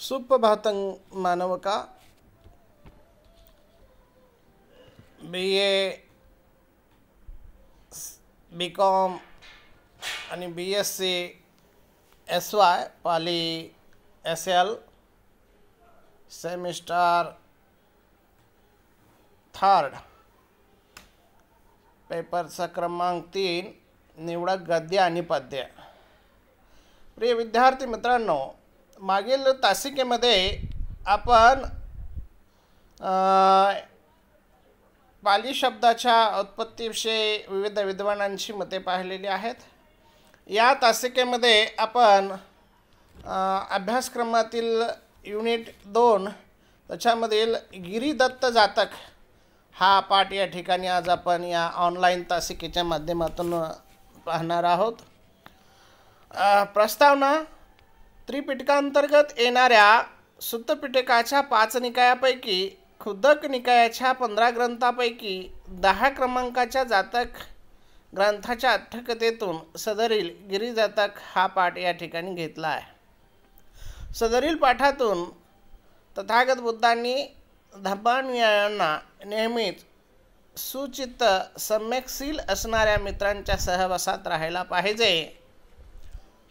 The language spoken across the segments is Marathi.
सुप्रभातं मानव का बीए बीकॉम आणि B S C S Y Pali S L semester third पेपरचा क्रमांक तीन निवडक गद्य आणि पद्य प्रिय विद्यार्थी मित्रांनो मागील तासिकेमध्ये आपण पाली शब्दाच्या उत्पत्तीविषयी विविध विद्वानांची मते पाहिलेली आहेत या तासिकेमध्ये आपण अभ्यासक्रमातील युनिट दोन त्याच्यामधील गिरीदत्त जातक हा पाठ या ठिकाणी आज आपण या ऑनलाईन तासिकेच्या माध्यमातून पाहणार आहोत प्रस्तावना त्रिपिटकांतर्गत येणाऱ्या सुत्तपिटकाच्या पाच निकायापैकी खुदक निकायाच्या पंधरा ग्रंथापैकी दहा क्रमांकाच्या जातक ग्रंथाच्या अथकतेतून सदरील गिरिजातक हा पाठ या ठिकाणी घेतला आहे सदरील पाठातून तथागत बुद्धांनी धब्बानुयायांना नेहमीच सुचित्त सम्यकशील असणाऱ्या मित्रांच्या सहवासात राहायला पाहिजे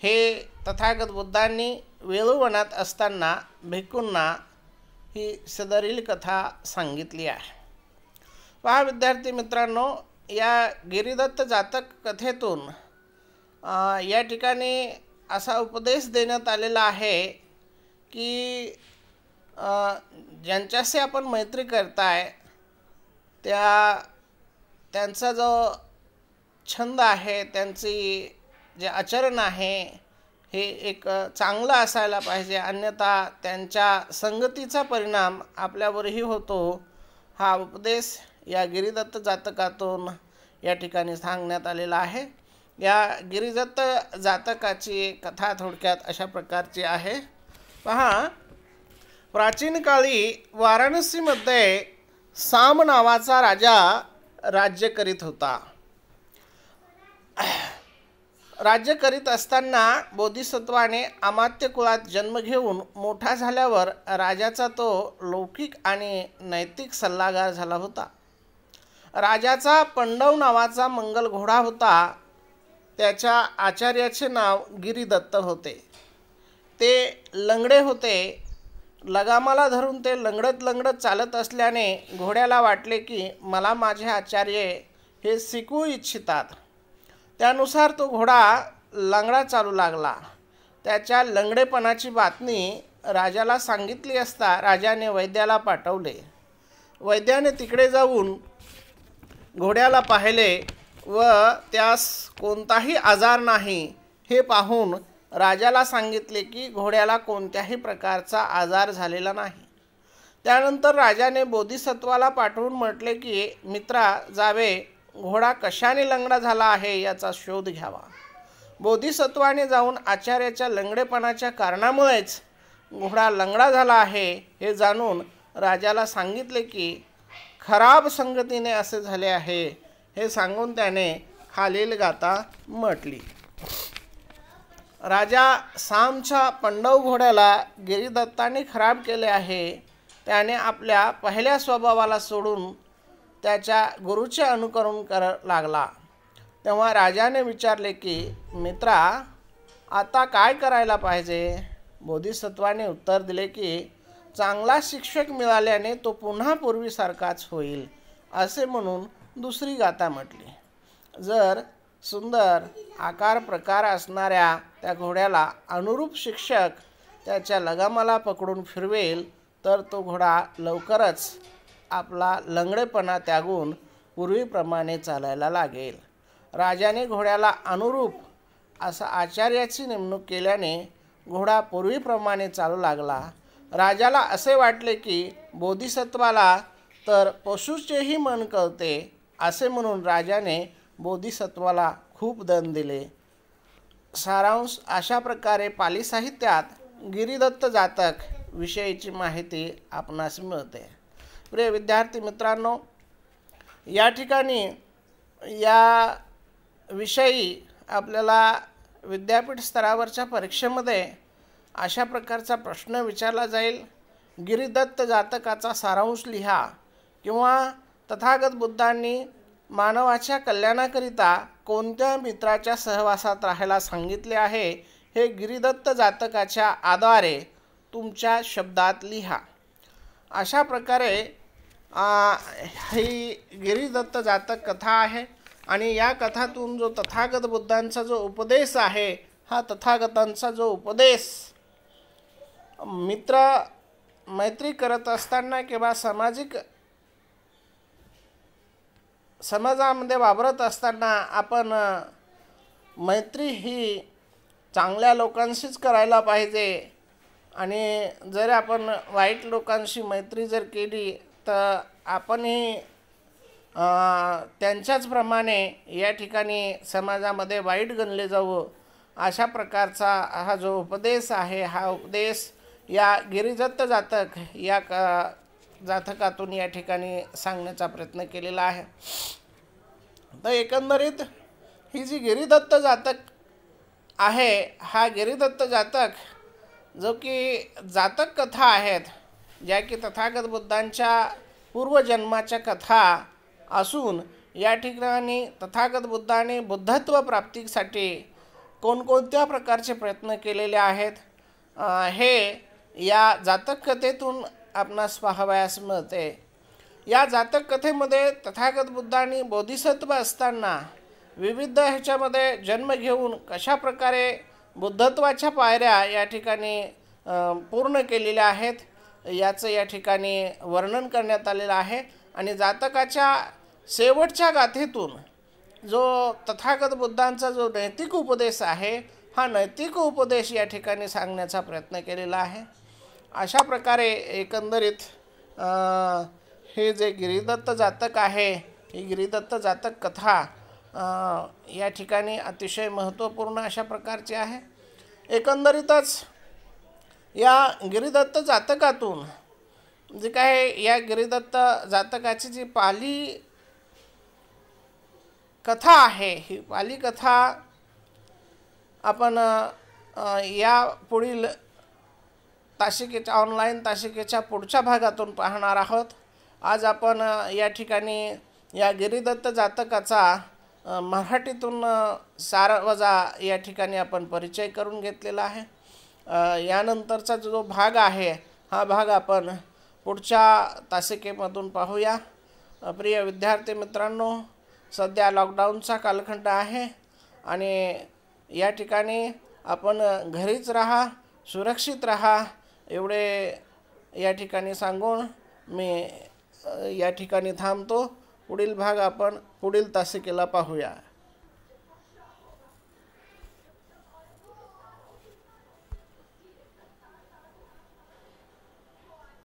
हे तथागत बुद्धांनी वेळूवनात असताना भिकूंना ही सदरील कथा सांगितली आहे पहा विद्यार्थी मित्रांनो या गिरिदत्त जातक कथेतून या ठिकाणी असा उपदेश देण्यात आलेला आहे की ज्यांच्याशी आपण मैत्री करताय त्या त्यांचा जो छंद आहे त्यांची जे आचरण आहे हे एक चांगलं असायला पाहिजे अन्यथा त्यांच्या संगतीचा परिणाम आपल्यावरही होतो हा उपदेश या गिरिदत्त जातकातून या ठिकाणी सांगण्यात आलेला आहे या गिरिदत्त जातकाची कथा थोडक्यात अशा प्रकारची आहे पहा प्राचीन काळी वाराणसीमध्ये साम नावाचा राजा राज्य करीत होता राज्य करीत असताना बोधिसत्वाने अमात्य कुळात जन्म घेऊन मोठा झाल्यावर राजाचा तो लौकिक आणि नैतिक सल्लागार झाला होता राजाचा पंडव नावाचा मंगल घोडा होता त्याच्या आचार्याचे नाव गिरीदत्त होते ते लंगडे होते लगामाला धरून ते लंगडत लंगडत चालत असल्याने घोड्याला वाटले की मला माझे आचार्य हे शिकू इच्छितात त्यानुसार तो घोडा लंगडा चालू लागला त्याच्या लंगडेपणाची बातमी राजाला सांगितली असता राजाने वैद्याला पाठवले वैद्याने तिकडे जाऊन घोड्याला पाहिले व त्यास कोणताही आजार नाही हे पाहून राजाला सांगितले की घोड्याला कोणत्याही प्रकारचा आजार झालेला नाही त्यानंतर राजाने बोधिसत्वाला पाठवून म्हटले की मित्रा जावे घोडा कशाने लंगडा झाला आहे याचा शोध घ्यावा बोधिसत्वाने जाऊन आचार्याच्या लंगडेपणाच्या कारणामुळेच घोडा लंगडा झाला आहे हे जाणून राजाला सांगितले की खराब संगतीने असे झाले आहे हे सांगून त्याने खालील गाता म्हटली राजा सामच्या पंडव घोड्याला गिरीदत्ताने खराब केले आहे त्याने आपल्या पहिल्या स्वभावाला सोडून त्याच्या गुरुचे अनुकरण कर लागला तेव्हा राजाने विचारले की मित्रा आता काय करायला पाहिजे बोधिसत्वाने उत्तर दिले की चांगला शिक्षक मिळाल्याने तो पुन्हा पूर्वीसारखाच होईल असे म्हणून दुसरी गाथा म्हटली जर सुंदर आकार प्रकार असणाऱ्या त्या घोड्याला अनुरूप शिक्षक त्याच्या लगामाला पकडून फिरवेल तर तो घोडा लवकरच आपला लंगडेपणा त्यागून पूर्वीप्रमाणे चालायला लागेल राजाने घोड्याला अनुरूप असा आचार्याची नेमणूक केल्याने घोडा पूर्वीप्रमाणे चालू लागला राजाला असे वाटले की बोधिसत्वाला तर पशूचेही मन कळते असे म्हणून राजाने बोधिसत्वाला खूप दन दिले सारांश अशा प्रकारे पाली साहित्यात गिरिदत्त जातक विषयीची माहिती आपणास मिळते प्रिय विद्यार्थी मित्रांनो या ठिकाणी या विषयी आपल्याला विद्यापीठ स्तरावरच्या परीक्षेमध्ये अशा प्रकारचा प्रश्न विचारला जाईल गिरिदत्त जातकाचा सारांश लिहा किंवा तथागत बुद्धांनी मानवाच्या कल्याणाकरिता कोणत्या मित्राच्या सहवासात राहायला सांगितले आहे हे गिरिदत्त जातकाच्या आधारे तुमच्या शब्दात लिहा अशा प्रकारे ही गिरीदत्त जातक कथा आहे आणि या कथातून जो तथागत बुद्धांचा जो उपदेश आहे हा तथागतांचा जो उपदेश मित्र मैत्री करत असताना किंवा सामाजिक समाजामध्ये वावरत असताना आपण मैत्री ही चांगल्या लोकांशीच करायला पाहिजे आणि जर आपण वाईट लोकांशी मैत्री जर केली तर आपणही त्यांच्याचप्रमाणे या ठिकाणी समाजामध्ये वाईट गणले जावं अशा प्रकारचा हा जो उपदेश आहे हा उपदेश या गिरिदत्त जातक या क जातकातून या ठिकाणी सांगण्याचा प्रयत्न केलेला आहे तर एकंदरीत ही जी गिरिदत्त जातक आहे हा गिरिदत्त जातक जो की जातक कथा आहेत ज्या की तथागत बुद्धांच्या पूर्वजन्माच्या कथा असून या ठिकाणी तथागत बुद्धाने बुद्धत्व प्राप्तीसाठी कोणकोणत्या प्रकारचे प्रयत्न केलेले आहेत हे या जातक कथेतून आपणास पाहावयास मिळते या जातक कथेमध्ये तथागत बुद्धांनी बोधिसत्व असताना विविध ह्याच्यामध्ये जन्म घेऊन कशाप्रकारे बुद्धत्वाच्या पायऱ्या या ठिकाणी पूर्ण केलेल्या आहेत याचं या ठिकाणी वर्णन करण्यात आलेलं आहे आणि जातकाच्या शेवटच्या गाथेतून जो तथागत बुद्धांचा जो नैतिक उपदेश आहे हा नैतिक उपदेश या ठिकाणी सांगण्याचा प्रयत्न केलेला आहे अशा प्रकारे एकंदरीत हे जे गिरीदत्त जातक आहे ही गिरिदत्त जातक कथा या ठिकाणी अतिशय महत्त्वपूर्ण अशा प्रकारची आहे एकंदरीतच या गिरिदत्त जातकातून जे म्हणजे काय या गिरिदत्त जातकाची जी पाली कथा आहे ही पाली कथा आपण या पुढील ताशिकेच्या ऑनलाईन ताशिकेच्या पुढच्या भागातून पाहणार आहोत आज आपण या ठिकाणी या गिरिदत्त जातकाचा मराठीतून सारवजा या ठिकाणी आपण परिचय करून घेतलेला आहे यानंतरचा जो भाग आहे हा भाग आपण पुढच्या तासिकेमधून पाहूया प्रिय विद्यार्थी मित्रांनो सध्या लॉकडाऊनचा कालखंड आहे आणि या ठिकाणी आपण घरीच राहा सुरक्षित राहा एवढे या ठिकाणी सांगून मी या ठिकाणी थांबतो पुढील भाग आपण पुढील तासिकेला पाहूया